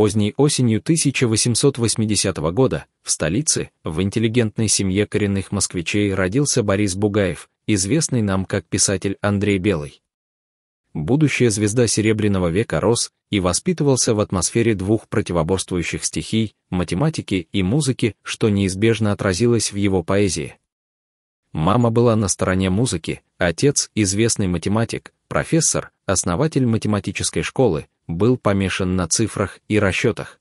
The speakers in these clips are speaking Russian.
Поздней осенью 1880 года в столице, в интеллигентной семье коренных москвичей родился Борис Бугаев, известный нам как писатель Андрей Белый. Будущая звезда Серебряного века рос и воспитывался в атмосфере двух противоборствующих стихий, математики и музыки, что неизбежно отразилось в его поэзии. Мама была на стороне музыки, отец — известный математик, профессор, основатель математической школы, был помешан на цифрах и расчетах.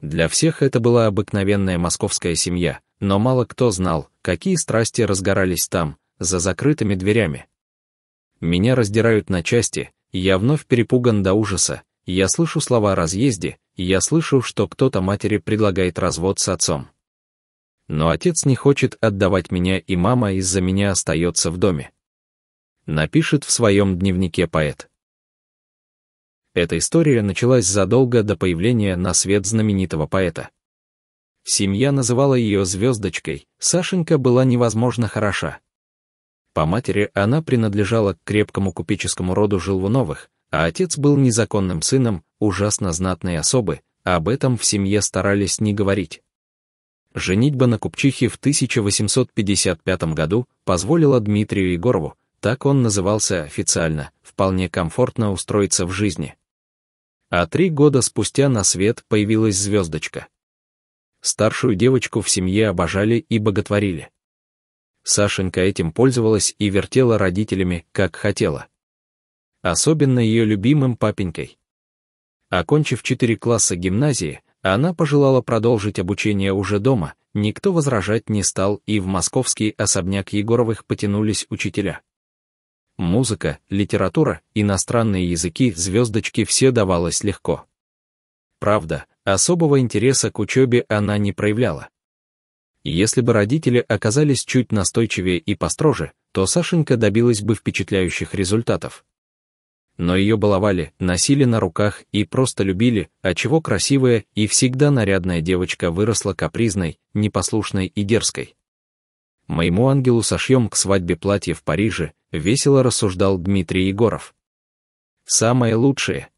Для всех это была обыкновенная московская семья, но мало кто знал, какие страсти разгорались там, за закрытыми дверями. Меня раздирают на части, я вновь перепуган до ужаса, я слышу слова о разъезде, я слышу, что кто-то матери предлагает развод с отцом. Но отец не хочет отдавать меня, и мама из-за меня остается в доме. Напишет в своем дневнике поэт. Эта история началась задолго до появления на свет знаменитого поэта. Семья называла ее звездочкой, Сашенька была невозможно хороша. По матери она принадлежала к крепкому купеческому роду Жилвуновых, а отец был незаконным сыном, ужасно знатной особы, об этом в семье старались не говорить. Женитьба на купчихе в 1855 году позволила Дмитрию Егорову, так он назывался официально, вполне комфортно устроиться в жизни. А три года спустя на свет появилась звездочка. Старшую девочку в семье обожали и боготворили. Сашенька этим пользовалась и вертела родителями, как хотела. Особенно ее любимым папенькой. Окончив четыре класса гимназии, она пожелала продолжить обучение уже дома, никто возражать не стал и в московский особняк Егоровых потянулись учителя музыка, литература, иностранные языки, звездочки все давалось легко. Правда, особого интереса к учебе она не проявляла. Если бы родители оказались чуть настойчивее и построже, то Сашенька добилась бы впечатляющих результатов. Но ее баловали, носили на руках и просто любили, а чего красивая и всегда нарядная девочка выросла капризной, непослушной и дерзкой. Моему ангелу сошьем к свадьбе платье в Париже — весело рассуждал Дмитрий Егоров. Самое лучшее.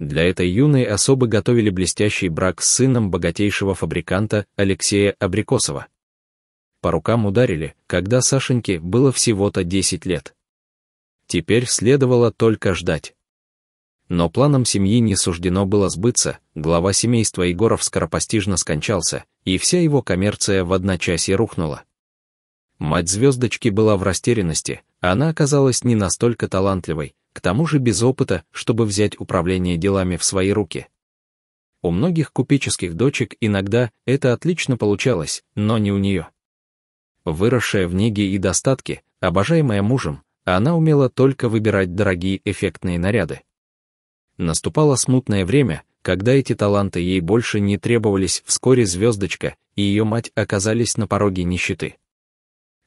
Для этой юной особы готовили блестящий брак с сыном богатейшего фабриканта Алексея Абрикосова. По рукам ударили, когда Сашеньке было всего-то 10 лет. Теперь следовало только ждать. Но планам семьи не суждено было сбыться, глава семейства Егоров скоропостижно скончался, и вся его коммерция в одночасье рухнула. Мать звездочки была в растерянности, она оказалась не настолько талантливой, к тому же без опыта, чтобы взять управление делами в свои руки. У многих купеческих дочек иногда это отлично получалось, но не у нее. Выросшая в неге и достатке, обожаемая мужем, она умела только выбирать дорогие эффектные наряды. Наступало смутное время, когда эти таланты ей больше не требовались, вскоре звездочка и ее мать оказались на пороге нищеты.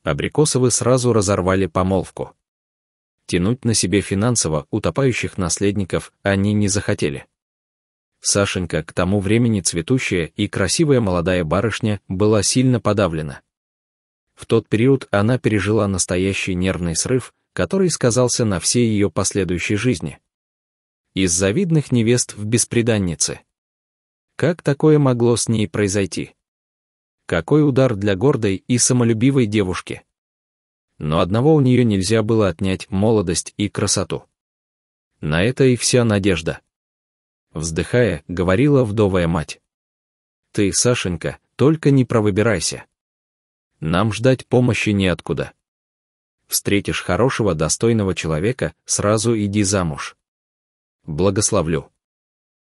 Абрикосовы сразу разорвали помолвку. Тянуть на себе финансово утопающих наследников они не захотели. Сашенька, к тому времени цветущая и красивая молодая барышня, была сильно подавлена. В тот период она пережила настоящий нервный срыв, который сказался на всей ее последующей жизни. Из завидных невест в бесприданнице. Как такое могло с ней произойти? Какой удар для гордой и самолюбивой девушки. Но одного у нее нельзя было отнять молодость и красоту. На это и вся надежда. Вздыхая, говорила вдовая мать. «Ты, Сашенька, только не провыбирайся. Нам ждать помощи неоткуда. Встретишь хорошего, достойного человека, сразу иди замуж. Благословлю».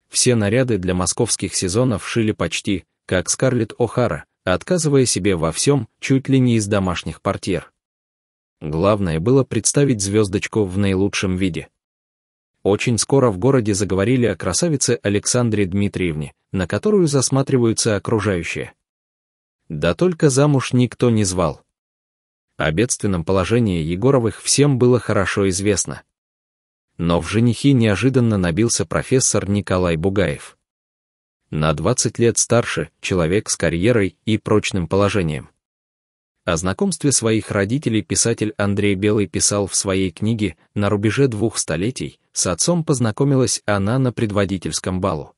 Все наряды для московских сезонов шили почти, как Скарлетт О'Хара, отказывая себе во всем, чуть ли не из домашних портьер. Главное было представить звездочку в наилучшем виде. Очень скоро в городе заговорили о красавице Александре Дмитриевне, на которую засматриваются окружающие. Да только замуж никто не звал. О бедственном положении Егоровых всем было хорошо известно. Но в женихи неожиданно набился профессор Николай Бугаев на 20 лет старше, человек с карьерой и прочным положением. О знакомстве своих родителей писатель Андрей Белый писал в своей книге «На рубеже двух столетий» с отцом познакомилась она на предводительском балу.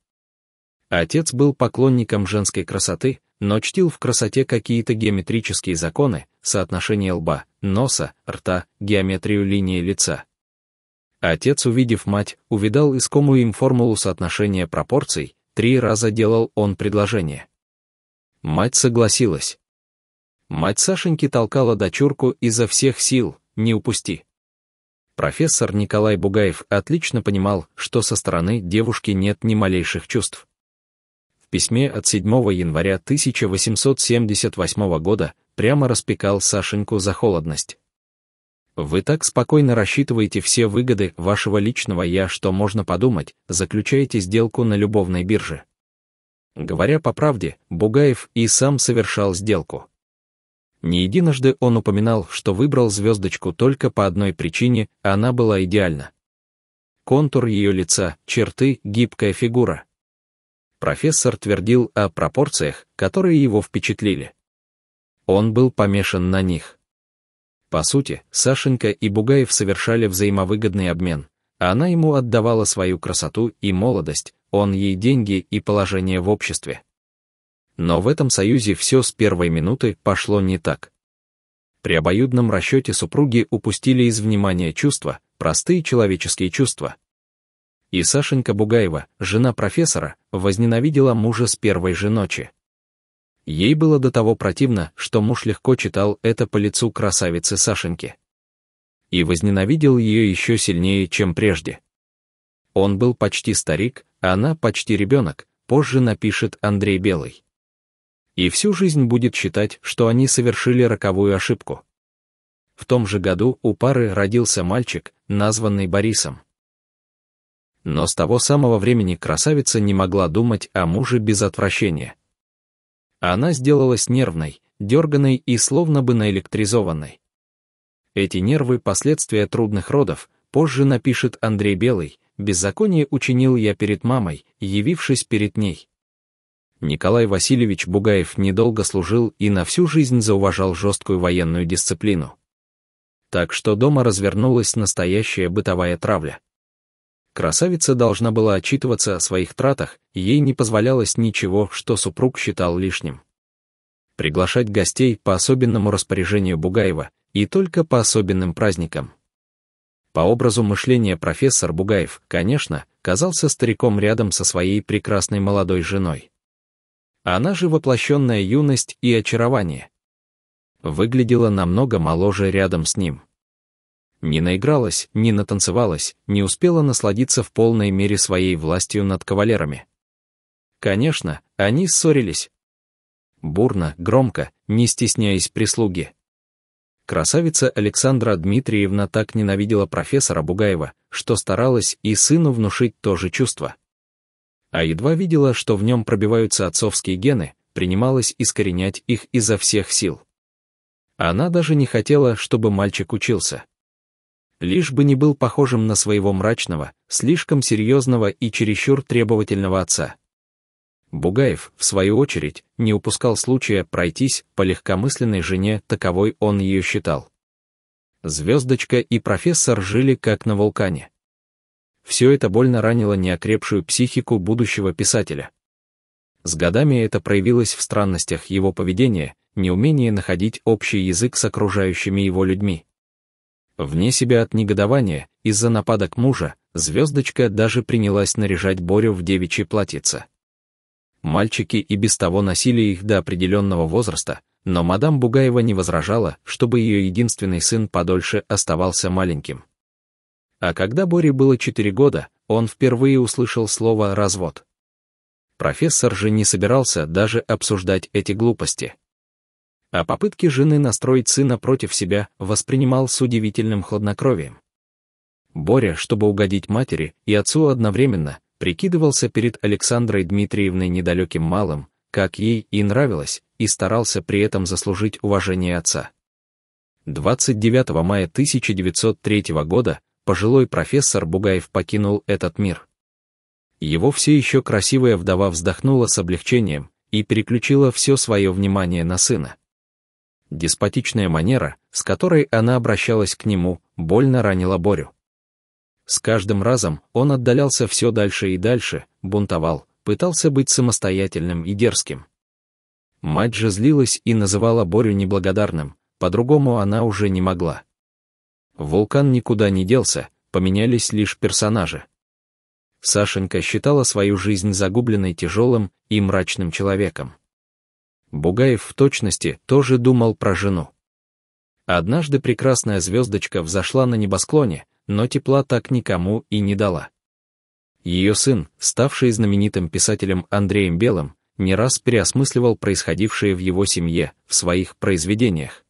Отец был поклонником женской красоты, но чтил в красоте какие-то геометрические законы, соотношение лба, носа, рта, геометрию линии лица. Отец, увидев мать, увидал искомую им формулу соотношения пропорций, Три раза делал он предложение. Мать согласилась. Мать Сашеньки толкала дочурку изо всех сил, не упусти. Профессор Николай Бугаев отлично понимал, что со стороны девушки нет ни малейших чувств. В письме от 7 января 1878 года прямо распекал Сашеньку за холодность. Вы так спокойно рассчитываете все выгоды вашего личного «я», что можно подумать, заключаете сделку на любовной бирже. Говоря по правде, Бугаев и сам совершал сделку. Не единожды он упоминал, что выбрал звездочку только по одной причине, она была идеальна. Контур ее лица, черты, гибкая фигура. Профессор твердил о пропорциях, которые его впечатлили. Он был помешан на них. По сути, Сашенька и Бугаев совершали взаимовыгодный обмен. Она ему отдавала свою красоту и молодость, он ей деньги и положение в обществе. Но в этом союзе все с первой минуты пошло не так. При обоюдном расчете супруги упустили из внимания чувства, простые человеческие чувства. И Сашенька Бугаева, жена профессора, возненавидела мужа с первой же ночи. Ей было до того противно, что муж легко читал это по лицу красавицы Сашеньки. И возненавидел ее еще сильнее, чем прежде. Он был почти старик, а она почти ребенок, позже напишет Андрей Белый. И всю жизнь будет считать, что они совершили роковую ошибку. В том же году у пары родился мальчик, названный Борисом. Но с того самого времени красавица не могла думать о муже без отвращения. А она сделалась нервной, дерганной и словно бы наэлектризованной. Эти нервы — последствия трудных родов, позже напишет Андрей Белый, «Беззаконие учинил я перед мамой, явившись перед ней». Николай Васильевич Бугаев недолго служил и на всю жизнь зауважал жесткую военную дисциплину. Так что дома развернулась настоящая бытовая травля. Красавица должна была отчитываться о своих тратах, и ей не позволялось ничего, что супруг считал лишним. Приглашать гостей по особенному распоряжению Бугаева и только по особенным праздникам. По образу мышления профессор Бугаев, конечно, казался стариком рядом со своей прекрасной молодой женой. Она же воплощенная юность и очарование. Выглядела намного моложе рядом с ним не наигралась, не натанцевалась, не успела насладиться в полной мере своей властью над кавалерами. Конечно, они ссорились. Бурно, громко, не стесняясь прислуги. Красавица Александра Дмитриевна так ненавидела профессора Бугаева, что старалась и сыну внушить то же чувство. А едва видела, что в нем пробиваются отцовские гены, принималась искоренять их изо всех сил. Она даже не хотела, чтобы мальчик учился. Лишь бы не был похожим на своего мрачного, слишком серьезного и чересчур требовательного отца. Бугаев, в свою очередь, не упускал случая пройтись по легкомысленной жене, таковой он ее считал. Звездочка и профессор жили как на вулкане. Все это больно ранило неокрепшую психику будущего писателя. С годами это проявилось в странностях его поведения, неумении находить общий язык с окружающими его людьми. Вне себя от негодования, из-за нападок мужа, звездочка даже принялась наряжать Борю в девичье платьице. Мальчики и без того носили их до определенного возраста, но мадам Бугаева не возражала, чтобы ее единственный сын подольше оставался маленьким. А когда Боре было 4 года, он впервые услышал слово «развод». Профессор же не собирался даже обсуждать эти глупости а попытки жены настроить сына против себя воспринимал с удивительным хладнокровием. Боря, чтобы угодить матери и отцу одновременно, прикидывался перед Александрой Дмитриевной недалеким малым, как ей и нравилось, и старался при этом заслужить уважение отца. 29 мая 1903 года пожилой профессор Бугаев покинул этот мир. Его все еще красивая вдова вздохнула с облегчением и переключила все свое внимание на сына. Деспотичная манера, с которой она обращалась к нему, больно ранила Борю. С каждым разом он отдалялся все дальше и дальше, бунтовал, пытался быть самостоятельным и дерзким. Мать же злилась и называла Борю неблагодарным, по-другому она уже не могла. Вулкан никуда не делся, поменялись лишь персонажи. Сашенька считала свою жизнь загубленной тяжелым и мрачным человеком. Бугаев в точности тоже думал про жену. Однажды прекрасная звездочка взошла на небосклоне, но тепла так никому и не дала. Ее сын, ставший знаменитым писателем Андреем Белым, не раз переосмысливал происходившее в его семье, в своих произведениях.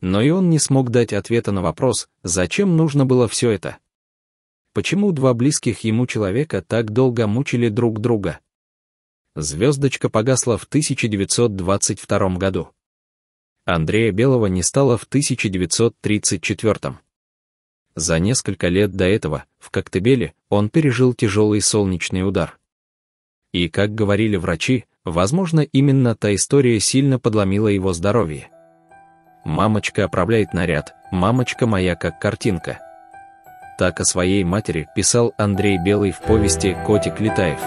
Но и он не смог дать ответа на вопрос, зачем нужно было все это. Почему два близких ему человека так долго мучили друг друга? Звездочка погасла в 1922 году. Андрея Белого не стало в 1934. За несколько лет до этого, в Коктебеле, он пережил тяжелый солнечный удар. И, как говорили врачи, возможно, именно та история сильно подломила его здоровье. «Мамочка оправляет наряд, мамочка моя как картинка». Так о своей матери писал Андрей Белый в повести «Котик Летаев».